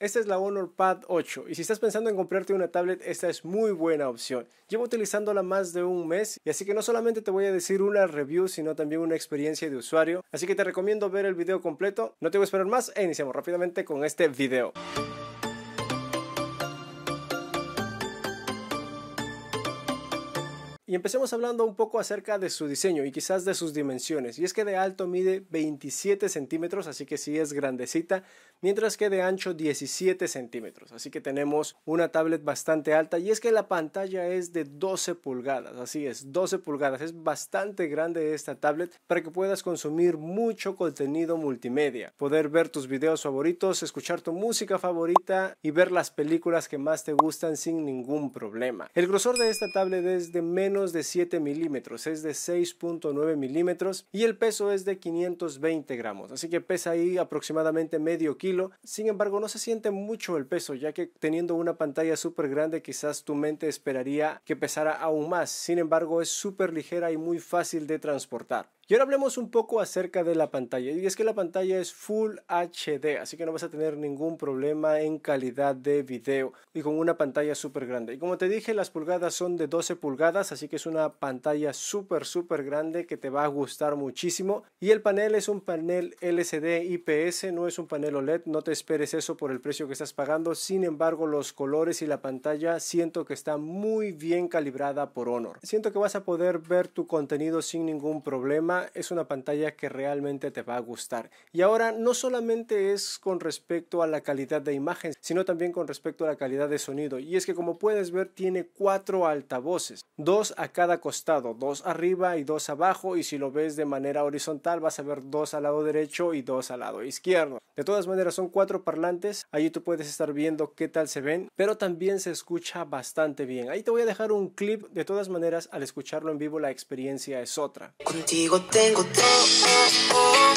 Esta es la Honor Pad 8 y si estás pensando en comprarte una tablet, esta es muy buena opción. Llevo utilizándola más de un mes y así que no solamente te voy a decir una review, sino también una experiencia de usuario. Así que te recomiendo ver el video completo. No te voy a esperar más e iniciamos rápidamente con este video. Y empecemos hablando un poco acerca de su diseño y quizás de sus dimensiones. Y es que de alto mide 27 centímetros, así que sí es grandecita, mientras que de ancho 17 centímetros. Así que tenemos una tablet bastante alta y es que la pantalla es de 12 pulgadas, así es, 12 pulgadas. Es bastante grande esta tablet para que puedas consumir mucho contenido multimedia, poder ver tus videos favoritos, escuchar tu música favorita y ver las películas que más te gustan sin ningún problema. El grosor de esta tablet es de menos de 7 milímetros, es de 6.9 milímetros y el peso es de 520 gramos, así que pesa ahí aproximadamente medio kilo. Sin embargo, no se siente mucho el peso, ya que teniendo una pantalla súper grande, quizás tu mente esperaría que pesara aún más. Sin embargo, es súper ligera y muy fácil de transportar. Y ahora hablemos un poco acerca de la pantalla. Y es que la pantalla es Full HD, así que no vas a tener ningún problema en calidad de video y con una pantalla súper grande. Y como te dije, las pulgadas son de 12 pulgadas, así que es una pantalla súper, súper grande que te va a gustar muchísimo. Y el panel es un panel LCD IPS, no es un panel OLED, no te esperes eso por el precio que estás pagando. Sin embargo, los colores y la pantalla siento que está muy bien calibrada por Honor. Siento que vas a poder ver tu contenido sin ningún problema es una pantalla que realmente te va a gustar. Y ahora no solamente es con respecto a la calidad de imagen, sino también con respecto a la calidad de sonido. Y es que como puedes ver tiene cuatro altavoces, dos a cada costado, dos arriba y dos abajo. Y si lo ves de manera horizontal vas a ver dos al lado derecho y dos al lado izquierdo. De todas maneras son cuatro parlantes, Ahí tú puedes estar viendo qué tal se ven, pero también se escucha bastante bien. Ahí te voy a dejar un clip, de todas maneras al escucharlo en vivo la experiencia es otra. Contigo tengo todo, todo.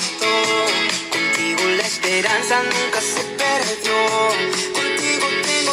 Contigo la esperanza nunca se perdió.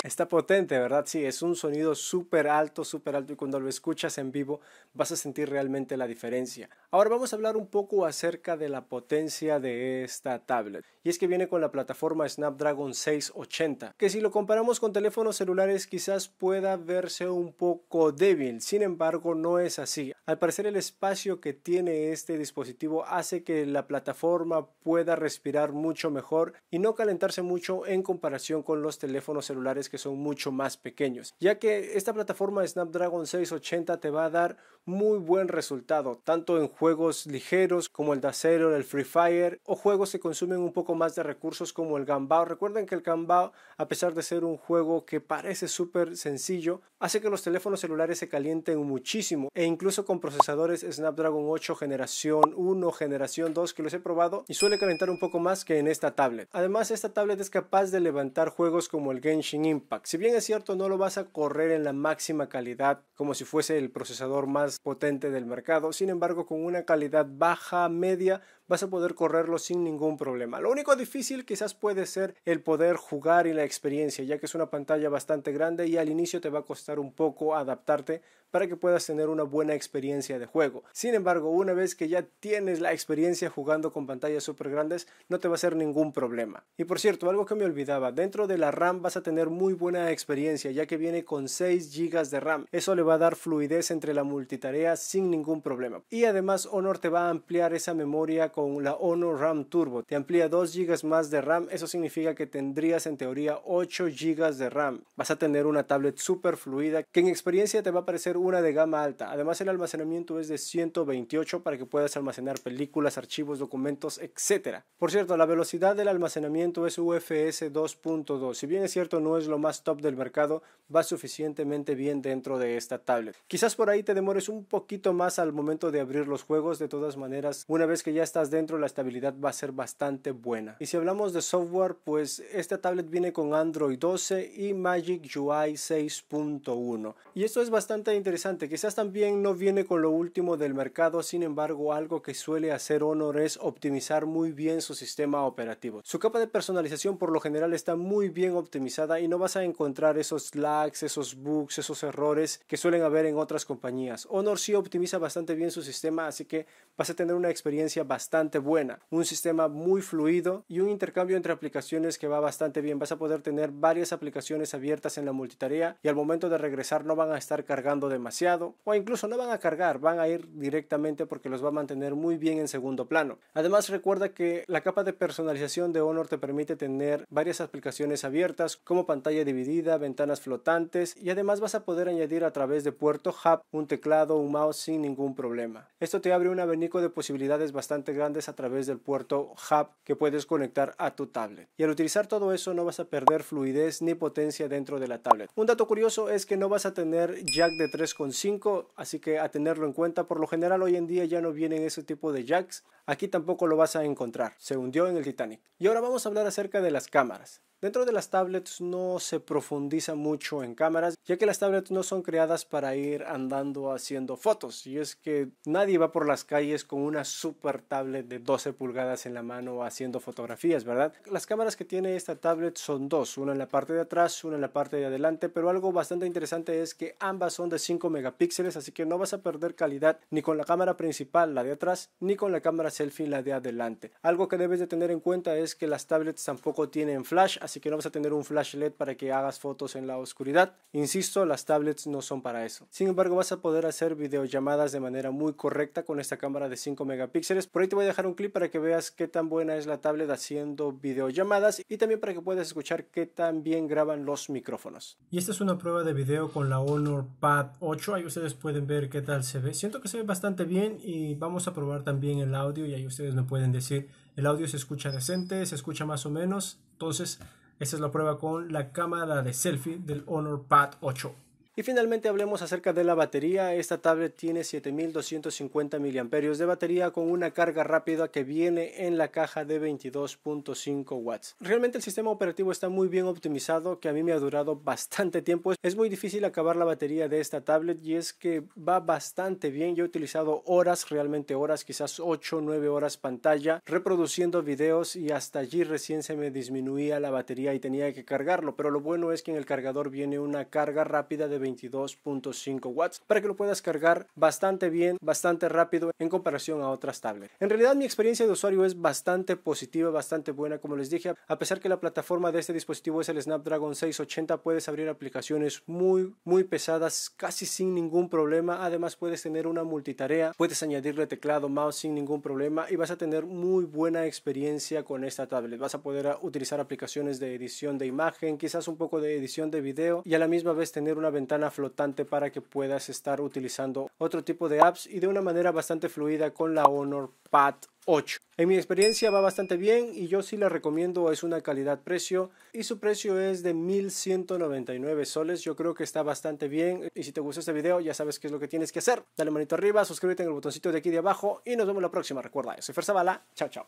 Está potente, ¿verdad? Sí, es un sonido súper alto, súper alto y cuando lo escuchas en vivo vas a sentir realmente la diferencia. Ahora vamos a hablar un poco acerca de la potencia de esta tablet. Y es que viene con la plataforma Snapdragon 680, que si lo comparamos con teléfonos celulares quizás pueda verse un poco débil, sin embargo no es así. Al parecer el espacio que tiene este dispositivo hace que la plataforma pueda respirar mucho mejor y no calentarse mucho en comparación con los teléfonos celulares que son mucho más pequeños, ya que esta plataforma Snapdragon 680 te va a dar muy buen resultado, tanto en juegos ligeros como el Dacero, el Free Fire o juegos que consumen un poco más de recursos como el Gambao. Recuerden que el Gambao, a pesar de ser un juego que parece súper sencillo, hace que los teléfonos celulares se calienten muchísimo e incluso con procesadores Snapdragon 8 generación 1, generación 2 que los he probado y suele calentar un poco más que en esta tablet. Además, esta tablet es capaz de levantar juegos como el Genshin Impact si bien es cierto, no lo vas a correr en la máxima calidad como si fuese el procesador más potente del mercado, sin embargo, con una calidad baja, media, vas a poder correrlo sin ningún problema. Lo único difícil quizás puede ser el poder jugar y la experiencia, ya que es una pantalla bastante grande y al inicio te va a costar un poco adaptarte para que puedas tener una buena experiencia de juego. Sin embargo, una vez que ya tienes la experiencia jugando con pantallas super grandes, no te va a ser ningún problema. Y por cierto, algo que me olvidaba, dentro de la RAM vas a tener buena experiencia ya que viene con 6 GB de RAM. Eso le va a dar fluidez entre la multitarea sin ningún problema. Y además Honor te va a ampliar esa memoria con la Honor RAM Turbo. Te amplía 2 GB más de RAM. Eso significa que tendrías en teoría 8 GB de RAM. Vas a tener una tablet súper fluida que en experiencia te va a parecer una de gama alta. Además el almacenamiento es de 128 para que puedas almacenar películas, archivos, documentos, etcétera, Por cierto, la velocidad del almacenamiento es UFS 2.2. Si bien es cierto no es lo más top del mercado va suficientemente bien dentro de esta tablet. Quizás por ahí te demores un poquito más al momento de abrir los juegos, de todas maneras, una vez que ya estás dentro la estabilidad va a ser bastante buena. Y si hablamos de software, pues esta tablet viene con Android 12 y Magic UI 6.1. Y esto es bastante interesante, quizás también no viene con lo último del mercado, sin embargo algo que suele hacer Honor es optimizar muy bien su sistema operativo. Su capa de personalización por lo general está muy bien optimizada y no va a encontrar esos lags, esos bugs, esos errores que suelen haber en otras compañías. Honor sí optimiza bastante bien su sistema, así que vas a tener una experiencia bastante buena, un sistema muy fluido y un intercambio entre aplicaciones que va bastante bien. Vas a poder tener varias aplicaciones abiertas en la multitarea y al momento de regresar no van a estar cargando demasiado o incluso no van a cargar, van a ir directamente porque los va a mantener muy bien en segundo plano. Además recuerda que la capa de personalización de Honor te permite tener varias aplicaciones abiertas como pantalla dividida, ventanas flotantes y además vas a poder añadir a través de puerto hub un teclado o un mouse sin ningún problema. Esto te abre un abanico de posibilidades bastante grandes a través del puerto hub que puedes conectar a tu tablet. Y al utilizar todo eso no vas a perder fluidez ni potencia dentro de la tablet. Un dato curioso es que no vas a tener jack de 3.5, así que a tenerlo en cuenta. Por lo general hoy en día ya no vienen ese tipo de jacks. Aquí tampoco lo vas a encontrar. Se hundió en el Titanic. Y ahora vamos a hablar acerca de las cámaras. Dentro de las tablets no se profundiza mucho en cámaras, ya que las tablets no son creadas para ir andando haciendo fotos. Y es que nadie va por las calles con una super tablet de 12 pulgadas en la mano haciendo fotografías, ¿verdad? Las cámaras que tiene esta tablet son dos, una en la parte de atrás, una en la parte de adelante, pero algo bastante interesante es que ambas son de 5 megapíxeles, así que no vas a perder calidad ni con la cámara principal, la de atrás, ni con la cámara selfie, la de adelante. Algo que debes de tener en cuenta es que las tablets tampoco tienen flash, así que no vas a tener un flash LED para que hagas fotos en la oscuridad. Insisto, las tablets no son para eso. Sin embargo, vas a poder hacer videollamadas de manera muy correcta con esta cámara de 5 megapíxeles. Por ahí te voy a dejar un clip para que veas qué tan buena es la tablet haciendo videollamadas y también para que puedas escuchar qué tan bien graban los micrófonos. Y esta es una prueba de video con la Honor Pad 8. Ahí ustedes pueden ver qué tal se ve. Siento que se ve bastante bien y vamos a probar también el audio y ahí ustedes me pueden decir el audio se escucha decente, se escucha más o menos. Entonces, esta es la prueba con la cámara de selfie del Honor Pad 8. Y finalmente hablemos acerca de la batería. Esta tablet tiene 7250 mAh de batería con una carga rápida que viene en la caja de 22.5 watts. Realmente el sistema operativo está muy bien optimizado que a mí me ha durado bastante tiempo. Es muy difícil acabar la batería de esta tablet y es que va bastante bien. Yo he utilizado horas, realmente horas, quizás 8 o 9 horas pantalla reproduciendo videos y hasta allí recién se me disminuía la batería y tenía que cargarlo. Pero lo bueno es que en el cargador viene una carga rápida de 22.5 watts para que lo puedas cargar bastante bien, bastante rápido en comparación a otras tablets. En realidad mi experiencia de usuario es bastante positiva, bastante buena, como les dije, a pesar que la plataforma de este dispositivo es el Snapdragon 680, puedes abrir aplicaciones muy, muy pesadas casi sin ningún problema, además puedes tener una multitarea, puedes añadirle teclado, mouse sin ningún problema y vas a tener muy buena experiencia con esta tablet, vas a poder ah, utilizar aplicaciones de edición de imagen, quizás un poco de edición de video y a la misma vez tener una ventana flotante para que puedas estar utilizando otro tipo de apps y de una manera bastante fluida con la Honor Pad 8. En mi experiencia va bastante bien y yo sí la recomiendo, es una calidad-precio y su precio es de 1199 soles, yo creo que está bastante bien y si te gustó este video ya sabes qué es lo que tienes que hacer, dale manito arriba, suscríbete en el botoncito de aquí de abajo y nos vemos la próxima, recuerda, yo soy Fer Zavala, chao chao.